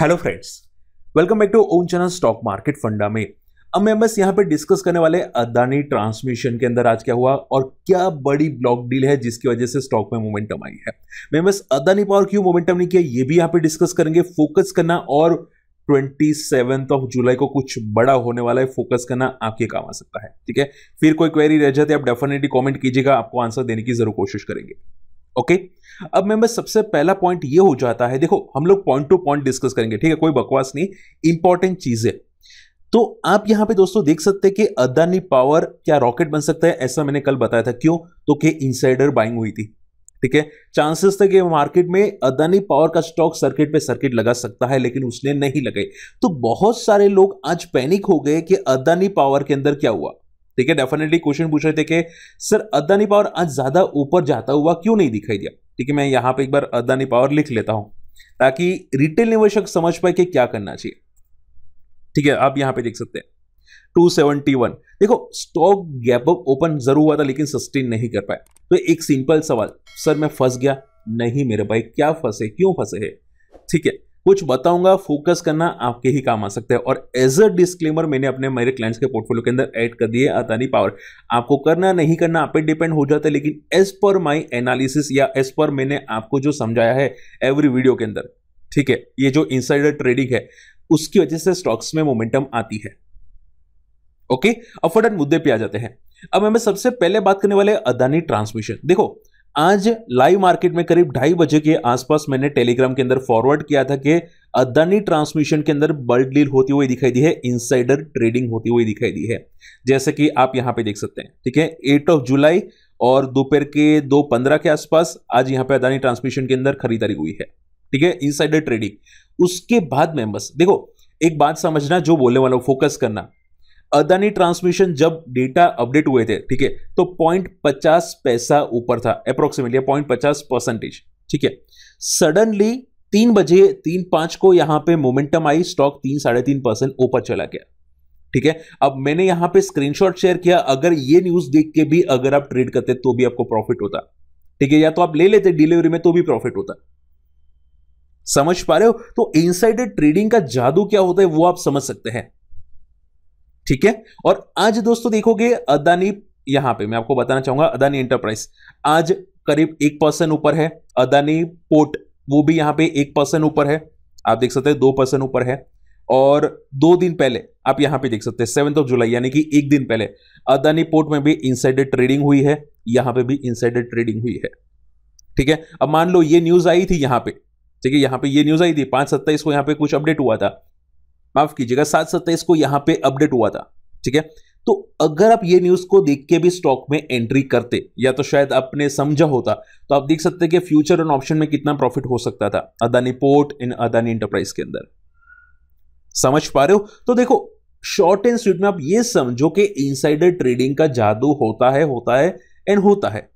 Hello friends welcome back to own channel stock market funda में अब मैं बस यहां पर डिस्कस करने वाले अदानी ट्रांसमिशन के अंदर आज क्या हुआ और क्या बड़ी ब्लॉक डील है जिसकी वजह से स्टॉक में मोमेंटम आई है मैं बस अदानी पावर क्यों मोमेंटम नहीं किया ये भी यहां पर डिस्कस करेंगे फोकस करना और ट्वेंटी सेवन्थ ऑफ जुलाई को कुछ बड़ा होने वाला है फोकस करना आपके काम आ सकता है ठीक है फिर कोई क्वेरी रह जाती है आप डेफिनेटली कॉमेंट कीजिएगा आपको आंसर देने की जरूर कोशिश करेंगे ओके अब मैं बस सबसे पहला पॉइंट ये हो जाता है देखो हम लोग पॉइंट टू पॉइंट डिस्कस करेंगे ठीक है कोई बकवास नहीं इंपॉर्टेंट चीज है तो आप यहां पे दोस्तों देख सकते हैं कि अदानी पावर क्या रॉकेट बन सकता है ऐसा मैंने कल बताया था क्यों तो कि इनसाइडर बाइंग हुई थी ठीक है चांसेस थे कि मार्केट में अदानी पावर का स्टॉक सर्किट पे सर्किट लगा सकता है लेकिन उसने नहीं लगाई तो बहुत सारे लोग आज पैनिक हो गए कि अदानी पावर के अंदर क्या हुआ ठीक है डेफिनेटली क्वेश्चन पूछ रहे थे कि सर अदानी पावर आज ज़्यादा ऊपर जाता हुआ क्यों नहीं दिखाई दिया ठीक है मैं यहाँ पे एक बार अदानी पावर लिख लेता हूं ताकि रिटेल निवेशक समझ पाए कि क्या करना चाहिए ठीक है आप यहां पे देख सकते हैं 271 देखो स्टॉक गैप अप ओपन जरूर हुआ था लेकिन सस्टेन नहीं कर पाया तो एक सिंपल सवाल सर मैं फंस गया नहीं मेरे भाई क्या फंसे क्यों फंसे है ठीक है कुछ बताऊंगा फोकस करना आपके ही काम आ सकता है और एज अ डिस्क्लेमर मैंने अपने मेरे क्लाइंट्स के पोर्टफोलियो के अंदर ऐड कर दिए अतानी पावर आपको करना नहीं करना आप पे डिपेंड हो जाता है लेकिन एज पर माई एनालिसिस या एज पर मैंने आपको जो समझाया है एवरी वीडियो के अंदर ठीक है ये जो इंसाइडर ट्रेडिंग है उसकी वजह से स्टॉक्स में मोमेंटम आती है ओके अब फटन मुद्दे पे आ जाते हैं अब हमें सबसे पहले बात करने वाले अदानी ट्रांसमिशन देखो आज लाइव मार्केट में करीब ढाई बजे के आसपास मैंने टेलीग्राम के अंदर फॉरवर्ड किया था कि अदानी ट्रांसमिशन के अंदर बल्ड डील होती हुई दिखाई दी है इनसाइडर ट्रेडिंग होती हुई दिखाई दी है जैसे कि आप यहां पे देख सकते हैं ठीक है एट ऑफ जुलाई और दोपहर के दो पंद्रह के आसपास आज यहां पे अदानी ट्रांसमिशन के अंदर खरीदारी हुई है ठीक है इनसाइडर ट्रेडिंग उसके बाद में बस देखो एक बात समझना जो बोलने वाला फोकस करना अदानी ट्रांसमिशन जब डेटा अपडेट हुए थे ठीक है तो पॉइंट पचास पैसा ऊपर था अप्रोक्सीमेटली पॉइंट पचास परसेंटेज ठीक है सडनली तीन बजे तीन पांच को यहां पे मोमेंटम आई स्टॉक तीन साढ़े तीन परसेंट ऊपर चला गया ठीक है अब मैंने यहां पे स्क्रीनशॉट शेयर किया अगर ये न्यूज देख के भी अगर आप ट्रेड करते तो भी आपको प्रॉफिट होता ठीक है या तो आप ले लेते डिलीवरी में तो भी प्रॉफिट होता समझ पा रहे हो तो इनसाइडेड ट्रेडिंग का जादू क्या होता है वो आप समझ सकते हैं ठीक है और आज दोस्तों देखोगे अदानी यहां पे मैं आपको बताना चाहूंगा अदानी एंटरप्राइज आज करीब एक परसेंट ऊपर है अदानी पोर्ट वो भी यहाँ पे एक परसेंट ऊपर है आप देख सकते हैं दो परसेंट ऊपर है और दो दिन पहले आप यहाँ पे देख सकते हैं सेवन्थ ऑफ जुलाई यानी कि एक दिन पहले अदानी पोर्ट में भी इनसाइडर ट्रेडिंग हुई है यहाँ पे भी इनसाइडर ट्रेडिंग हुई है ठीक है अब मान लो ये न्यूज आई थी यहां पे ठीक है यहाँ पे ये न्यूज आई थी पांच सत्ताईस को यहाँ पे कुछ अपडेट हुआ था माफ कीजिएगा सात सत्ताईस को यहां पे अपडेट हुआ था ठीक है तो अगर आप ये न्यूज को देख के भी स्टॉक में एंट्री करते या तो शायद आपने समझा होता तो आप देख सकते कि फ्यूचर एंड ऑप्शन में कितना प्रॉफिट हो सकता था Adani port in Adani enterprise के अंदर समझ पा रहे हो तो देखो शॉर्ट एंड स्वीट में आप ये समझो कि इनसाइडर ट्रेडिंग का जादू होता है होता है एंड होता है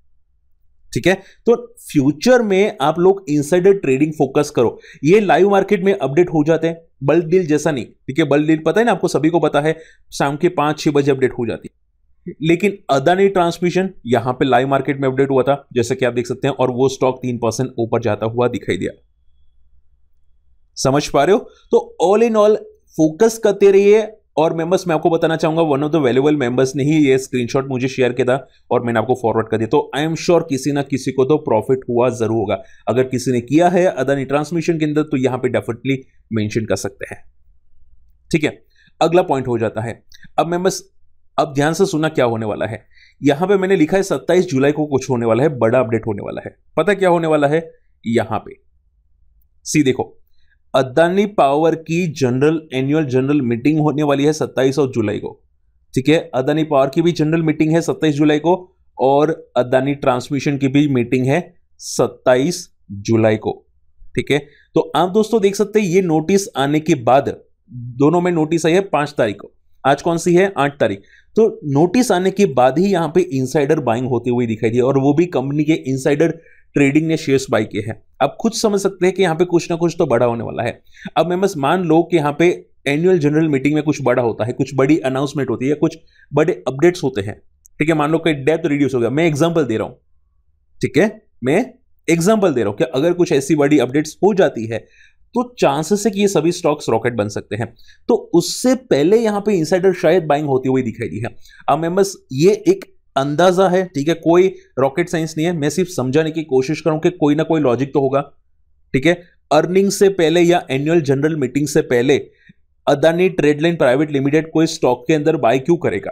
ठीक है तो फ्यूचर में आप लोग इनसाइडर ट्रेडिंग फोकस करो ये लाइव मार्केट में अपडेट हो जाते हैं बल्क डील जैसा नहीं ठीक है बल्क डील पता है ना आपको सभी को पता है शाम के पांच छह बजे अपडेट हो जाती है लेकिन अदानी ट्रांसमिशन यहां पे लाइव मार्केट में अपडेट हुआ था जैसा कि आप देख सकते हैं और वो स्टॉक तीन परसेंट ऊपर जाता हुआ दिखाई दिया समझ पा रहे हो तो ऑल इन ऑल फोकस करते रहिए और मेंबर्स मैं आपको बताना चाहूंगा one of the valuable members ने ही ये स्क्रीनशॉट मुझे शेयर किया था और मैंने आपको फॉरवर्ड कर दिया तो आई एम श्योर किसी ना किसी को तो प्रॉफिट हुआ जरूर होगा अगर किसी ने किया है अदानी ट्रांसमिशन के अंदर तो यहां पे डेफिनेटली मेंशन कर सकते हैं ठीक है अगला पॉइंट हो जाता है अब मेंबर्स अब ध्यान से सुना क्या होने वाला है यहां पर मैंने लिखा है सत्ताईस जुलाई को कुछ होने वाला है बड़ा अपडेट होने वाला है पता क्या होने वाला है यहां पर सी देखो अदानी पावर की जनरल एनुअल जनरल मीटिंग होने वाली है और जुलाई को ठीक है अदानी पावर की भी जनरल मीटिंग है सत्ताईस जुलाई को और अदानी ट्रांसमिशन की भी मीटिंग है सत्ताईस जुलाई को ठीक है तो आप दोस्तों देख सकते हैं ये नोटिस आने के बाद दोनों में नोटिस आई है पांच तारीख को आज कौन सी है आठ तारीख तो नोटिस आने के बाद ही यहां पे इनसाइडर बाइंग होती हुई दिखाई दी और वो भी कंपनी के इनसाइडर ट्रेडिंग ने शेयर्स बाई किए हैं अब खुद समझ सकते हैं कि यहाँ पे कुछ ना कुछ तो बड़ा होने वाला है अब मैं बस मान लो कि यहाँ पे एनुअल जनरल मीटिंग में कुछ बड़ा होता है कुछ बड़ी अनाउंसमेंट होती है कुछ बड़े अपडेट्स होते हैं ठीक है मान लो कि डेथ रिड्यूस हो गया मैं एग्जाम्पल दे रहा हूँ ठीक है मैं एग्जाम्पल दे रहा हूँ कि अगर कुछ ऐसी बड़ी अपडेट्स हो जाती है तो चांसेस है कि ये सभी स्टॉक्स रॉकेट बन सकते हैं तो उससे पहले यहाँ पे इंसाइडर शायद बाइंग होती हुई दिखाई दी है अब मैं बस ये एक अंदाजा है ठीक है कोई रॉकेट साइंस नहीं है मैं सिर्फ समझाने की कोशिश करूं कि कोई ना कोई लॉजिक तो होगा ठीक है अर्निंग से पहले या एनुअल जनरल मीटिंग से पहले अदानी ट्रेडलाइन प्राइवेट लिमिटेड कोई स्टॉक के अंदर बाय क्यों करेगा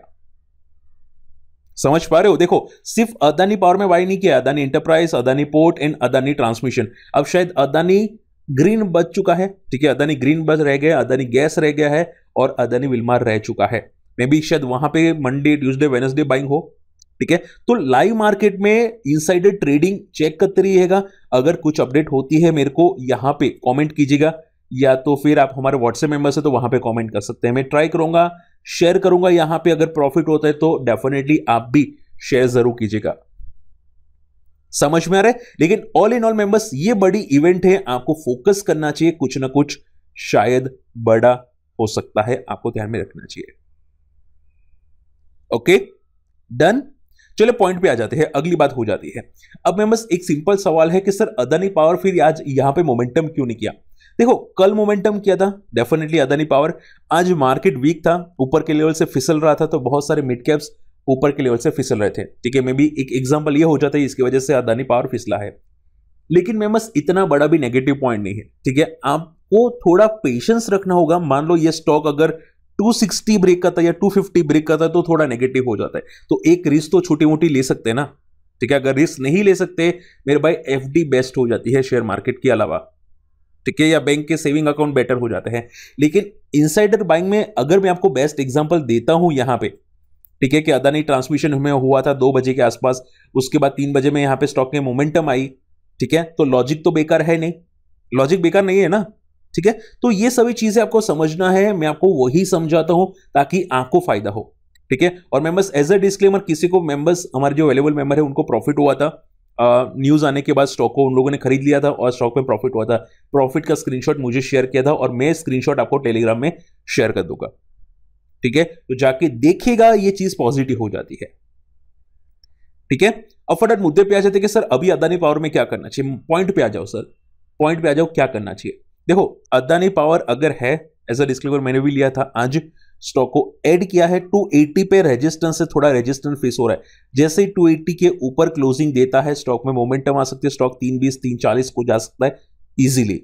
समझ पा रहे हो देखो सिर्फ अदानी पावर में बाय नहीं किया Adani enterprise Adani port and Adani transmission अब शायद अदानी ग्रीन बच चुका है ठीक है अदानी ग्रीन बच रह गया अदानी गैस रह गया है और अदानी विलमार रह चुका है मे बी शायद वहां पे मंडे ट्यूजडे वेनसडे बाइंग हो ठीक है तो लाइव मार्केट में इनसाइडर ट्रेडिंग चेक करते रहिएगा अगर कुछ अपडेट होती है मेरे को यहां पे कमेंट कीजिएगा या तो फिर आप हमारे व्हाट्सएप मेंबर्स है तो वहां पे कमेंट कर सकते हैं मैं ट्राई करूंगा शेयर करूंगा यहां पे अगर प्रॉफिट होता है तो डेफिनेटली आप भी शेयर जरूर कीजिएगा समझ में आ रहा है लेकिन ऑल इन ऑल मेंबर्स ये बड़ी इवेंट है आपको फोकस करना चाहिए कुछ ना कुछ शायद बड़ा हो सकता है आपको ध्यान में रखना चाहिए ओके डन चलो पॉइंट पे आ जाते हैं अगली बात हो जाती है अब मैं बस एक सिंपल सवाल है कि सर अदानी पावर फिर आज यहाँ पे मोमेंटम क्यों नहीं किया देखो कल मोमेंटम किया था डेफिनेटली अदानी पावर आज मार्केट वीक था ऊपर के लेवल से फिसल रहा था तो बहुत सारे मिड कैप्स ऊपर के लेवल से फिसल रहे थे ठीक है मे बी एक एग्जाम्पल ये हो जाता है इसकी वजह से अदानी पावर फिसला है लेकिन मैं बस इतना बड़ा भी नेगेटिव पॉइंट नहीं है ठीक है आपको थोड़ा पेशेंस रखना होगा मान लो ये स्टॉक अगर 260 ब्रेक का था या 250 ब्रेक का था तो थोड़ा नेगेटिव हो जाता है तो एक रिस्क तो छोटी मोटी ले सकते हैं ना ठीक है अगर रिस्क नहीं ले सकते मेरे भाई एफ बेस्ट हो जाती है शेयर मार्केट के अलावा ठीक है या बैंक के सेविंग अकाउंट बेटर हो जाते हैं लेकिन इनसाइडर बाइंग में अगर मैं आपको बेस्ट एग्जाम्पल देता हूं यहां पे ठीक है कि अदानी ट्रांसमिशन हमें हुआ था दो बजे के आसपास उसके बाद तीन बजे में यहाँ पे स्टॉक में मोमेंटम आई ठीक है तो लॉजिक तो बेकार है नहीं लॉजिक बेकार नहीं है ना ठीक है तो ये सभी चीजें आपको समझना है मैं आपको वही समझाता हूं ताकि आपको फायदा हो ठीक है और मेंबर्स एज अ डिस्क्लेमर किसी को मेंबर्स हमारे जो अवेलेबल मेंबर है उनको प्रॉफिट हुआ था न्यूज आने के बाद स्टॉक को उन लोगों ने खरीद लिया था और स्टॉक में प्रॉफिट हुआ था प्रॉफिट का स्क्रीनशॉट मुझे शेयर किया था और मैं स्क्रीनशॉट आपको टेलीग्राम में शेयर कर दूंगा ठीक है तो जाके देखिएगा ये चीज पॉजिटिव हो जाती है ठीक है अब फटाफट मुद्दे पे आ जाते कि सर अभी अदानी पावर में क्या करना चाहिए पॉइंट पे आ जाओ सर पॉइंट पे आ जाओ क्या करना चाहिए देखो अदानी पावर अगर है एज अ डिस्क्लेमर मैंने भी लिया था आज स्टॉक को ऐड किया है 280 पे रेजिस्टेंस से थोड़ा रेजिस्टेंस फेस हो रहा है जैसे ही 280 के ऊपर क्लोजिंग देता है स्टॉक में मोमेंटम आ सकती है स्टॉक तीन बीस तीन चालीस को जा सकता है इजीली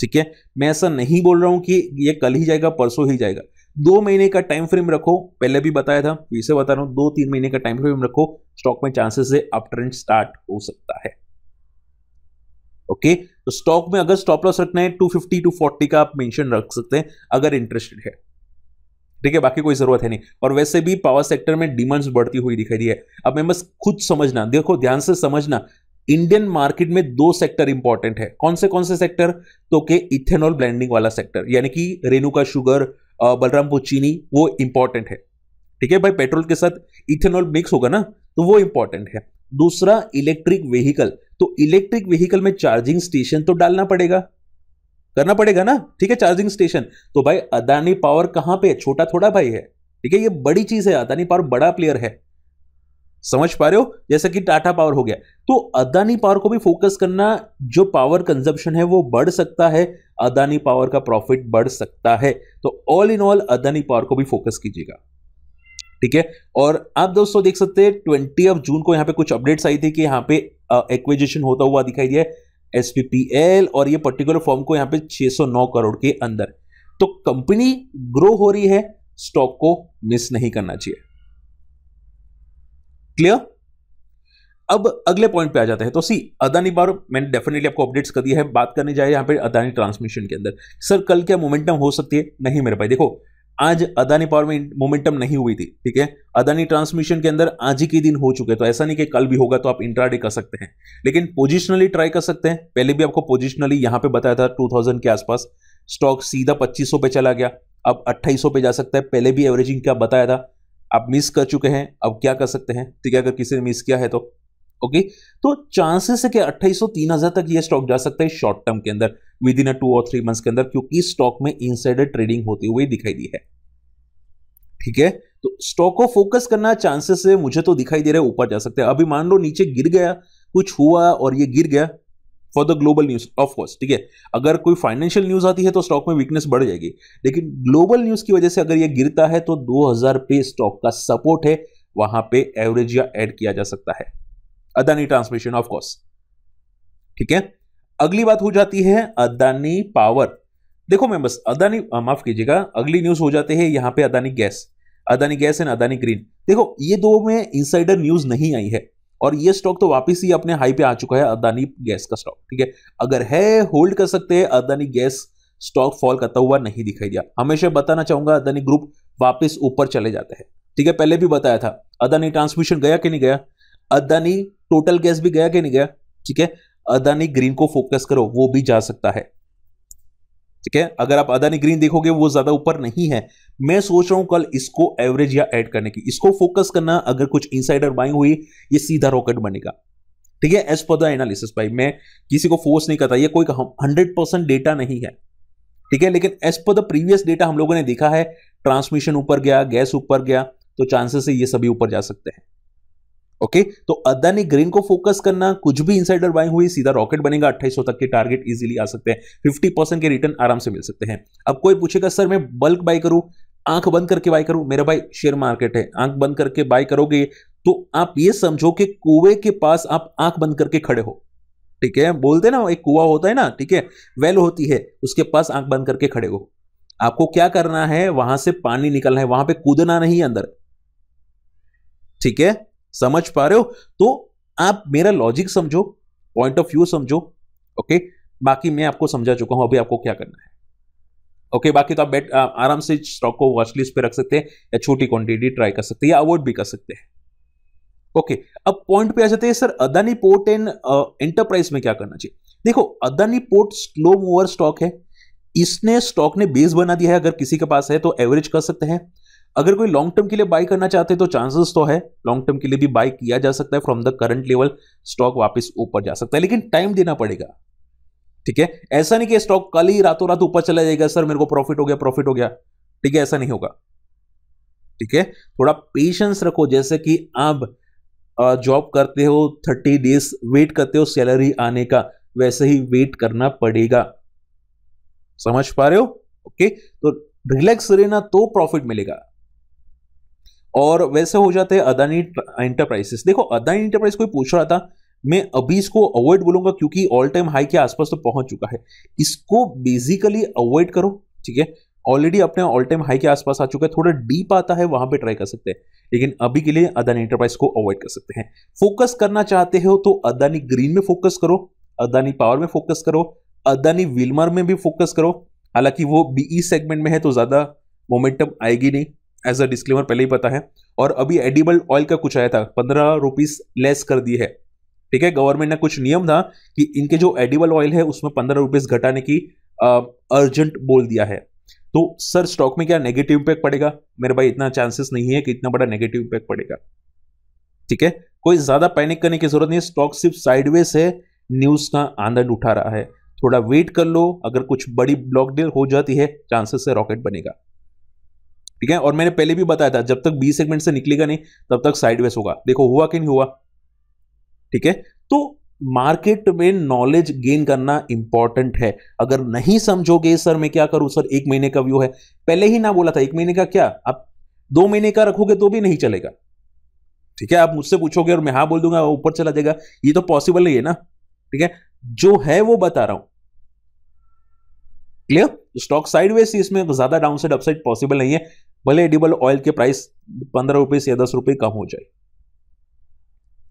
ठीक है मैं ऐसा नहीं बोल रहा हूं कि ये कल ही जाएगा परसों ही जाएगा दो महीने का टाइम फ्रेम रखो पहले भी बताया था फिर से बता रहा हूं दो तीन महीने का टाइम फ्रेम रखो स्टॉक में चांसेस है अप ट्रेंड स्टार्ट हो सकता है ओके okay? तो स्टॉक में अगर स्टॉप लॉस रखना है टू फिफ्टी टू फोर्टी का आप मेंशन रख सकते हैं अगर इंटरेस्टेड है ठीक है बाकी कोई जरूरत है नहीं और वैसे भी पावर सेक्टर में डिमांड्स बढ़ती हुई दिखाई दी है अब मैं बस खुद समझना देखो ध्यान से समझना इंडियन मार्केट में दो सेक्टर इंपॉर्टेंट है कौन से कौन से सेक्टर तो के इथेनॉल ब्लेंडिंग वाला सेक्टर यानी कि रेणुका शुगर बलरामपुर चीनी वो इंपॉर्टेंट है ठीक है भाई पेट्रोल के साथ इथेनॉल मिक्स होगा ना तो वो इंपॉर्टेंट है दूसरा इलेक्ट्रिक व्हीकल तो इलेक्ट्रिक व्हीकल में चार्जिंग स्टेशन तो डालना पड़ेगा करना पड़ेगा ना ठीक है चार्जिंग स्टेशन तो भाई अदानी पावर कहां पे है छोटा थोड़ा भाई है ठीक है ये बड़ी चीज है अदानी पावर बड़ा प्लेयर है समझ पा रहे हो जैसे कि टाटा पावर हो गया तो अदानी पावर को भी फोकस करना जो पावर कंजप्शन है वो बढ़ सकता है अदानी पावर का प्रॉफिट बढ़ सकता है तो all in all Adani power को भी फोकस कीजिएगा ठीक है और आप दोस्तों देख सकते हैं ट्वेंटी ऑफ जून को यहाँ पे कुछ अपडेट्स आई थी कि यहाँ पे एक्विजिशन होता हुआ दिखाई दिया एस और ये पर्टिकुलर फॉर्म को यहाँ पे 609 करोड़ के अंदर तो कंपनी ग्रो हो रही है स्टॉक को मिस नहीं करना चाहिए क्लियर अब अगले पॉइंट पे आ जाते हैं तो सी अदानी बार मैंने डेफिनेटली आपको अपडेट्स कर दिया है बात करने जाए यहाँ पे अदानी ट्रांसमिशन के अंदर सर कल क्या मोमेंटम हो सकती है नहीं मेरे भाई देखो आज अदानी पावर में मोमेंटम नहीं हुई थी ठीक है अदानी ट्रांसमिशन के अंदर आज ही के दिन हो चुके तो ऐसा नहीं कि कल भी होगा तो आप इंट्राडे कर सकते हैं लेकिन पोजिशनली ट्राई कर सकते हैं पहले भी आपको पोजिशनली यहां पे बताया था 2000 के आसपास स्टॉक सीधा 2500 पे चला गया अब 2800 पे जा सकता है पहले भी एवरेजिंग क्या बताया था आप मिस कर चुके हैं अब क्या कर सकते हैं ठीक है अगर किसी ने मिस किया है तो ओके तो चांसेस है कि 2800 3000 तक ये स्टॉक जा सकता है शॉर्ट टर्म के अंदर विद इन अ टू और थ्री मंथ्स के अंदर क्योंकि स्टॉक में इनसाइडर ट्रेडिंग होती हुई दिखाई दी है ठीक है तो स्टॉक को फोकस करना चांसेस है मुझे तो दिखाई दे रहा है ऊपर जा सकते हैं अभी मान लो नीचे गिर गया कुछ हुआ और ये गिर गया for the global news of course ठीक है अगर कोई फाइनेंशियल न्यूज आती है तो स्टॉक में वीकनेस बढ़ जाएगी लेकिन ग्लोबल न्यूज की वजह से अगर ये गिरता है तो 2000 पे स्टॉक का सपोर्ट है वहां पे एवरेज या एड किया जा सकता है अदानी ट्रांसमिशन ऑफ कोर्स ठीक है अगली बात हो जाती है अदानी पावर देखो मैं बस अदानी माफ कीजिएगा अगली न्यूज हो जाती है यहां पे Adani gas Adani gas and Adani green देखो ये दो में इनसाइडर न्यूज नहीं आई है और ये स्टॉक तो वापस ही अपने हाई पे आ चुका है अदानी गैस का स्टॉक ठीक है अगर है होल्ड कर सकते हैं अदानी गैस स्टॉक फॉल करता हुआ नहीं दिखाई दिया हमेशा बताना चाहूंगा अदानी ग्रुप वापस ऊपर चले जाते हैं ठीक है पहले भी बताया था अदानी ट्रांसमिशन गया कि नहीं गया अदानी टोटल गैस भी गया कि नहीं गया ठीक है अदानी ग्रीन को फोकस करो वो भी जा सकता है ठीक है अगर आप अदानी ग्रीन देखोगे वो ज्यादा ऊपर नहीं है मैं सोच रहा हूं कल इसको एवरेज या ऐड करने की इसको फोकस करना अगर कुछ इनसाइडर बाइंग हुई ये सीधा रॉकेट बनेगा ठीक है एज पर द एनालिसिस भाई मैं किसी को फोर्स नहीं करता ये कोई हंड्रेड परसेंट डेटा नहीं है ठीक है लेकिन as per the previous data हम लोगों ने देखा है ट्रांसमिशन ऊपर गया गैस ऊपर गया तो चांसेस है ये सभी ऊपर जा सकते हैं ओके okay? तो अदानी ग्रीन को फोकस करना कुछ भी इनसाइडर बाय हुई सीधा रॉकेट बनेगा 2800 तक के टारगेट इजीली आ सकते हैं 50 परसेंट के रिटर्न आराम से मिल सकते हैं अब कोई पूछेगा सर मैं बल्क बाय करूं आंख बंद करके बाय करूं मेरा भाई शेयर मार्केट है आंख बंद करके बाय करोगे तो आप ये समझो कि कुएं के पास आप आंख बंद करके खड़े हो ठीक है बोलते ना एक कुआ होता है ना ठीक है वेल होती है उसके पास आंख बंद करके खड़े हो आपको क्या करना है वहां से पानी निकलना है वहां पे कूदना नहीं अंदर ठीक है समझ पा रहे हो तो आप मेरा लॉजिक समझो पॉइंट ऑफ व्यू समझो ओके बाकी मैं आपको समझा चुका हूं अभी आपको क्या करना है ओके okay, बाकी तो आप बैठ आराम से स्टॉक को वॉच लिस्ट पे रख सकते हैं या छोटी क्वांटिटी ट्राई कर सकते हैं या अवॉइड भी कर सकते हैं ओके okay, अब पॉइंट पे आ जाते हैं sir Adani port and enterprise में क्या करना चाहिए देखो Adani port slow mover stock है इसने स्टॉक ने बेस बना दिया है अगर किसी के पास है तो एवरेज कर सकते हैं अगर कोई लॉन्ग टर्म के लिए बाई करना चाहते हैं तो चांसेस तो है लॉन्ग टर्म के लिए भी बाई किया जा सकता है from the current level stock वापस ऊपर जा सकता है लेकिन टाइम देना पड़ेगा ठीक है ऐसा नहीं कि स्टॉक कल ही रातों रात ऊपर चला जाएगा सर मेरे को प्रॉफिट हो गया प्रॉफिट हो गया ठीक है ऐसा नहीं होगा ठीक है थोड़ा पेशेंस रखो जैसे कि आप जॉब करते हो थर्टी डेज वेट करते हो सैलरी आने का वैसे ही वेट करना पड़ेगा समझ पा रहे हो ओके तो रिलैक्स रहना तो प्रॉफिट मिलेगा और वैसे हो जाते हैं अदानी इंटरप्राइजेस देखो अदानी इंटरप्राइज कोई पूछ रहा था मैं अभी इसको अवॉइड बोलूंगा क्योंकि ऑल टाइम हाई के आसपास तो पहुंच चुका है इसको बेसिकली अवॉइड करो ठीक है ऑलरेडी अपने ऑल टाइम हाई के आसपास आ चुका है थोड़ा डीप आता है वहां पे ट्राई कर सकते हैं लेकिन अभी के लिए अदानी इंटरप्राइज को अवॉइड कर सकते हैं फोकस करना चाहते हो तो अदानी ग्रीन में फोकस करो अदानी पावर में फोकस करो अदानी विलमर में भी फोकस करो हालांकि वो बीई सेगमेंट e में है तो ज्यादा मोमेंटम आएगी नहीं एज अ डिस्क्लेमर पहले ही पता है और अभी एडिबल ऑयल का कुछ आया था पंद्रह रुपीज लेस कर दी है ठीक है गवर्नमेंट ने कुछ नियम था कि इनके जो एडिबल ऑयल है उसमें पंद्रह रुपीज घटाने की अर्जेंट बोल दिया है तो सर स्टॉक में क्या नेगेटिव इम्पैक्ट पड़ेगा मेरे भाई इतना चांसेस नहीं है कि इतना बड़ा नेगेटिव इम्पैक्ट पड़ेगा ठीक है कोई ज्यादा पैनिक करने की जरूरत नहीं है स्टॉक सिर्फ साइडवेज है न्यूज का आनंद उठा रहा है थोड़ा वेट कर लो अगर कुछ बड़ी ब्लॉक डील हो जाती है चांसेस से रॉकेट बनेगा ठीक है और मैंने पहले भी बताया था जब तक बी सेगमेंट से निकलेगा नहीं तब तक साइडवेस होगा देखो हुआ कि नहीं हुआ ठीक है तो मार्केट में नॉलेज गेन करना इंपॉर्टेंट है अगर नहीं समझोगे सर मैं क्या करूं सर एक महीने का व्यू है पहले ही ना बोला था एक महीने का क्या आप दो महीने का रखोगे तो भी नहीं चलेगा ठीक है आप मुझसे पूछोगे और मैं हाँ बोल दूंगा ऊपर चला जाएगा ये तो पॉसिबल नहीं है ना ठीक है जो है वो बता रहा हूं क्लियर स्टॉक साइडवेज ही इसमें ज्यादा डाउन साइड अपसाइड पॉसिबल नहीं है भले एडिबल ऑयल के प्राइस पंद्रह रुपए से दस रुपए कम हो जाए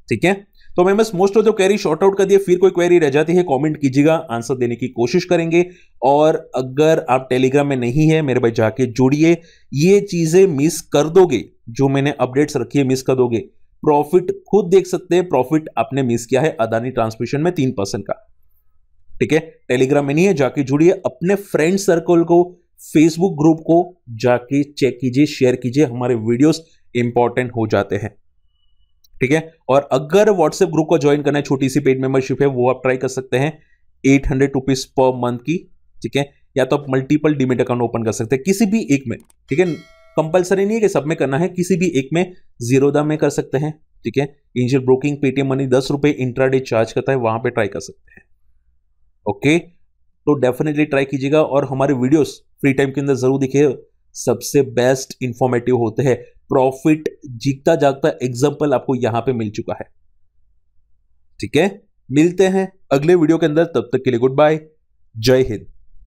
ठीक है तो मैं बस most of the query sort out कर दिए फिर कोई क्वेरी रह जाती है कमेंट कीजिएगा आंसर देने की कोशिश करेंगे और अगर आप टेलीग्राम में नहीं है मेरे भाई जाके जुड़िए ये चीजें मिस कर दोगे जो मैंने अपडेट्स रखी है मिस कर दोगे प्रॉफिट खुद देख सकते हैं प्रॉफिट आपने मिस किया है अदानी ट्रांसमिशन में तीन का ठीक है टेलीग्राम में नहीं है जाके जुड़िए अपने फ्रेंड सर्कल को फेसबुक ग्रुप को जाके चेक कीजिए शेयर कीजिए हमारे वीडियोस इंपॉर्टेंट हो जाते हैं ठीक है और अगर व्हाट्सएप ग्रुप को ज्वाइन करना है छोटी सी पेड मेंबरशिप है वो आप ट्राई कर सकते हैं eight hundred rupees per month की ठीक है या तो आप मल्टीपल डिमिट अकाउंट ओपन कर सकते हैं किसी भी एक में ठीक है कंपलसरी नहीं है कि सब में करना है किसी भी एक में जीरोदा में कर सकते हैं ठीक है एंजल ब्रोकिंग पेटीएम मनी दस रुपए इंट्राडे चार्ज करता है वहां पे ट्राई कर सकते हैं ओके तो डेफिनेटली ट्राई कीजिएगा और हमारे वीडियोस फ्री टाइम के अंदर जरूर दिखे सबसे बेस्ट इंफॉर्मेटिव होते हैं प्रॉफिट जीतता जागता एग्जाम्पल आपको यहां पे मिल चुका है ठीक है मिलते हैं अगले वीडियो के अंदर तब तक के लिए गुड बाय जय हिंद